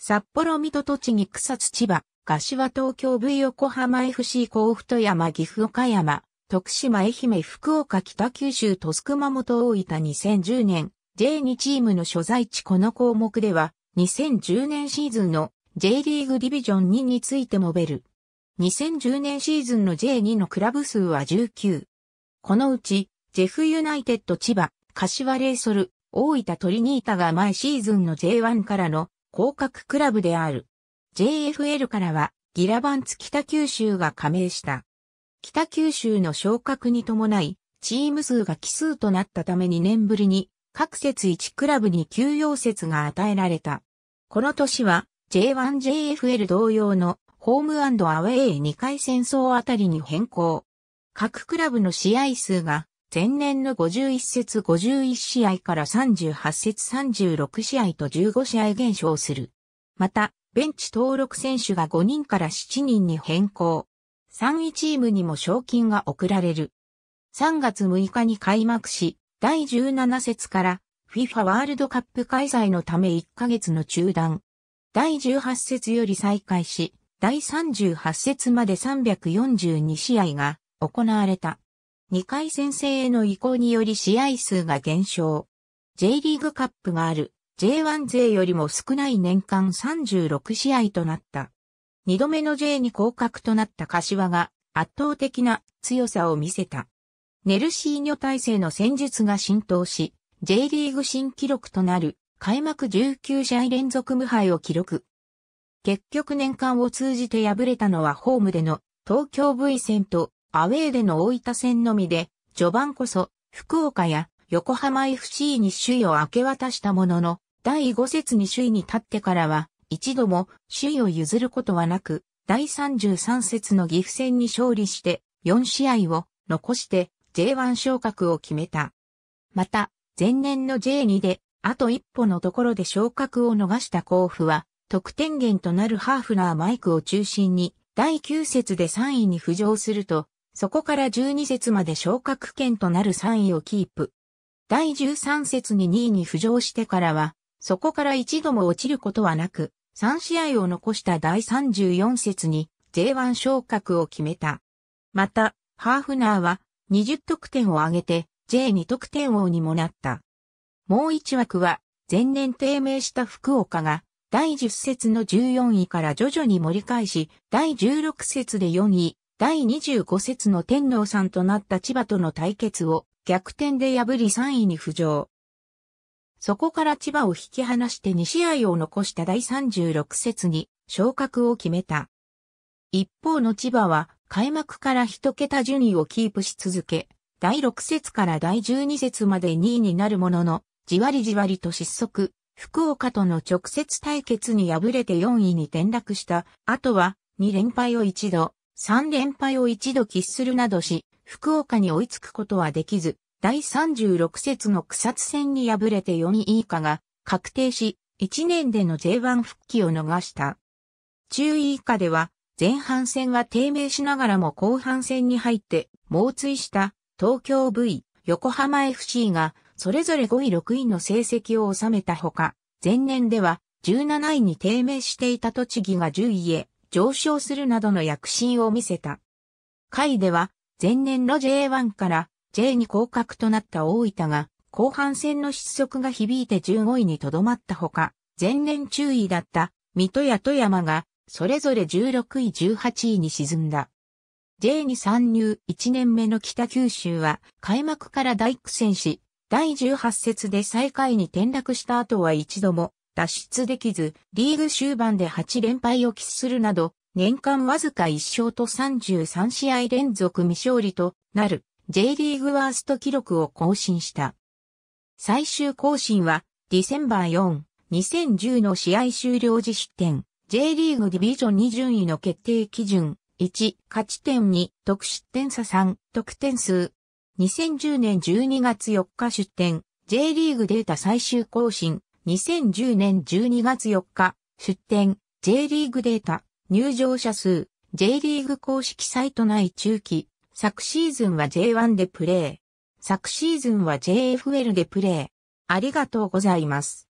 札幌水戸栃木草津千葉、柏東京 V 横浜 FC 甲府富山岐阜岡山、徳島愛媛福岡北九州鳥栖熊本大分2010年 J2 チームの所在地この項目では2010年シーズンの J リーグディビジョン2についてもべる。2010年シーズンの J2 のクラブ数は19。このうち、ジェフユナイテッド千葉、柏レイソル、大分トリニータが前シーズンの J1 からの広格クラブである。JFL からはギラバンツ北九州が加盟した。北九州の昇格に伴い、チーム数が奇数となったため2年ぶりに各節1クラブに休養節が与えられた。この年は J1JFL 同様のホームアウェイ2回戦争あたりに変更。各クラブの試合数が前年の51節51試合から38節36試合と15試合減少する。また、ベンチ登録選手が5人から7人に変更。3位チームにも賞金が贈られる。3月6日に開幕し、第17節から FIFA ワールドカップ開催のため1ヶ月の中断。第18節より再開し、第38節まで342試合が行われた。2回戦制への移行により試合数が減少。J リーグカップがある J1 勢よりも少ない年間36試合となった。2度目の J に降格となった柏が圧倒的な強さを見せた。ネルシーニョ体制の戦術が浸透し、J リーグ新記録となる開幕19試合連続無敗を記録。結局年間を通じて敗れたのはホームでの東京 V 戦とアウェーでの大分戦のみで、序盤こそ、福岡や横浜 FC に首位を明け渡したものの、第5節に首位に立ってからは、一度も首位を譲ることはなく、第33節の岐阜戦に勝利して、4試合を残して J1 昇格を決めた。また、前年の J2 で、あと一歩のところで昇格を逃した甲府は、得点源となるハーフナーマイクを中心に、第9節で3位に浮上すると、そこから12節まで昇格圏となる3位をキープ。第13節に2位に浮上してからは、そこから一度も落ちることはなく、3試合を残した第34節に J1 昇格を決めた。また、ハーフナーは20得点を挙げて J2 得点王にもなった。もう一枠は前年低迷した福岡が第10節の14位から徐々に盛り返し、第16節で4位、第25節の天皇さんとなった千葉との対決を逆転で破り3位に浮上。そこから千葉を引き離して2試合を残した第36節に昇格を決めた。一方の千葉は開幕から一桁順位をキープし続け、第6節から第12節まで2位になるものの、じわりじわりと失速、福岡との直接対決に敗れて4位に転落した、後は2連敗を一度、3連敗を一度喫するなどし、福岡に追いつくことはできず、第36節の草津戦に敗れて4位以下が確定し、1年での J1 復帰を逃した。中位以下では、前半戦は低迷しながらも後半戦に入って、猛追した東京 V、横浜 FC が、それぞれ5位6位の成績を収めたほか、前年では17位に低迷していた栃木が10位へ上昇するなどの躍進を見せた。会では、前年の J1 から J に降格となった大分が、後半戦の失速が響いて15位にとどまったほか、前年中位だった水戸や富山が、それぞれ16位18位に沈んだ。J に参入1年目の北九州は、開幕から大苦戦し、第18節で最下位に転落した後は一度も脱出できず、リーグ終盤で8連敗を喫するなど、年間わずか1勝と33試合連続未勝利となる J リーグワースト記録を更新した。最終更新は、ディセンバー4、2010の試合終了時失点、J リーグディビジョン2順位の決定基準、1、勝ち点2、得失点差3、得点数。2010年12月4日出展、J リーグデータ最終更新、2010年12月4日、出展、J リーグデータ、入場者数、J リーグ公式サイト内中期、昨シーズンは J1 でプレー。昨シーズンは JFL でプレー。ありがとうございます。